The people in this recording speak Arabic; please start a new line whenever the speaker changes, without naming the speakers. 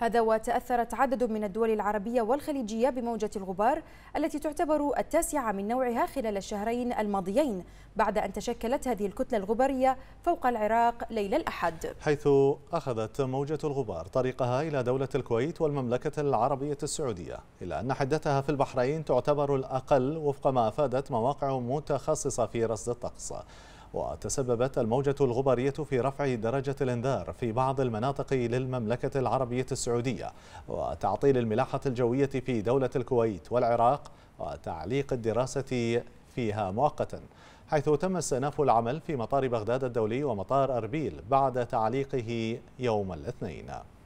هذا
وتأثرت عدد من الدول العربية والخليجية بموجة الغبار التي تعتبر التاسعة من نوعها خلال الشهرين الماضيين بعد أن تشكلت هذه الكتلة الغبارية فوق العراق ليلة الأحد
حيث أخذت موجة الغبار طريقها إلى دولة الكويت والمملكة العربية السعودية إلا أن حدتها في البحرين تعتبر الأقل وفق ما أفادت مواقع متخصصة في رصد الطقس وتسببت الموجة الغبارية في رفع درجة الانذار في بعض المناطق للمملكة العربية السعودية وتعطيل الملاحة الجوية في دولة الكويت والعراق وتعليق الدراسة فيها مؤقتا حيث تم استئناف العمل في مطار بغداد الدولي ومطار أربيل بعد تعليقه يوم الاثنين